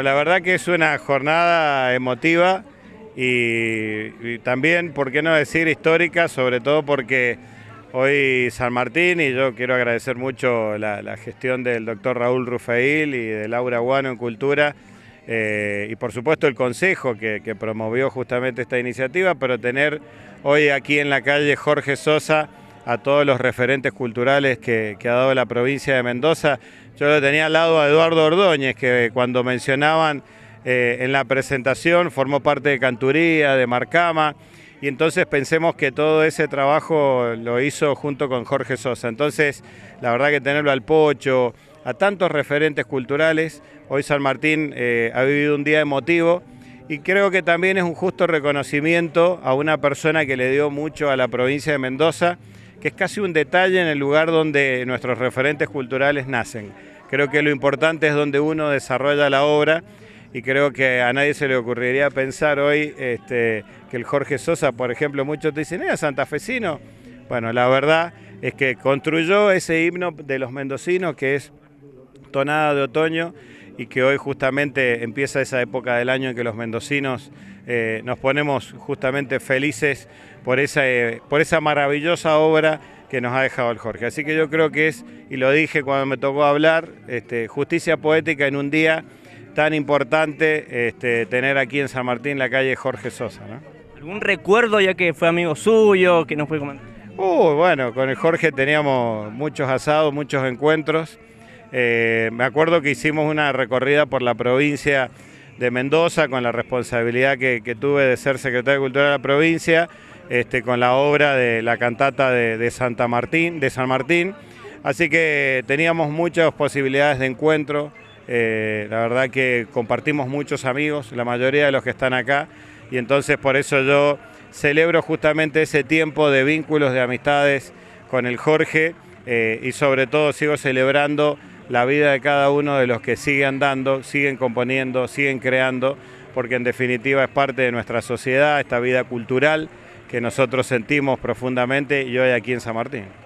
La verdad que es una jornada emotiva y, también, ¿por qué no decir histórica? Sobre todo porque hoy San Martín y yo quiero agradecer mucho la, gestión del doctor Raúl Rufail y de Laura Guano en Cultura eh, y por supuesto el Consejo que promovió justamente esta iniciativa, pero tener hoy aquí en la calle Jorge Sosa a todos los referentes culturales que, ha dado la provincia de Mendoza. Yo lo tenía al lado a Eduardo Ordóñez, que cuando mencionaban eh, en la presentación formó parte de Canturía, de Marcama, y entonces pensemos que todo ese trabajo lo hizo junto con Jorge Sosa. Entonces, la verdad que tenerlo al Pocho, a tantos referentes culturales, hoy San Martín eh, ha vivido un día emotivo y creo que también es un justo reconocimiento a una persona que le dio mucho a la provincia de Mendoza que es casi un detalle en el lugar donde nuestros referentes culturales nacen. Creo que lo importante es donde uno desarrolla la obra y creo que a nadie se le ocurriría pensar hoy este, que el Jorge Sosa, por ejemplo, muchos dicen, era santafesino. Bueno, la verdad es que construyó ese himno de los mendocinos que es Tonada de Otoño y que hoy justamente empieza esa época del año en que los mendocinos eh, nos ponemos justamente felices por esa, eh, por esa maravillosa obra que nos ha dejado el Jorge. Así que yo creo que es, y lo dije cuando me tocó hablar, este, justicia poética en un día tan importante este, tener aquí en San Martín la calle Jorge Sosa. ¿Algún recuerdo ya que fue amigo suyo, que nos fue comentar? Uh, bueno, con el Jorge teníamos muchos asados, muchos encuentros. Eh, me acuerdo que hicimos una recorrida por la provincia de Mendoza con la responsabilidad que, tuve de ser secretario de Cultura de la provincia, este, con la obra de la cantata de, Santa Martín, de San Martín. Así que teníamos muchas posibilidades de encuentro. Eh, la verdad que compartimos muchos amigos, la mayoría de los que están acá, y entonces por eso yo celebro justamente ese tiempo de vínculos, de amistades con el Jorge eh, y sobre todo sigo celebrando la vida de cada uno de los que siguen dando, siguen componiendo, siguen creando, porque en definitiva es parte de nuestra sociedad, esta vida cultural que nosotros sentimos profundamente y hoy aquí en San Martín.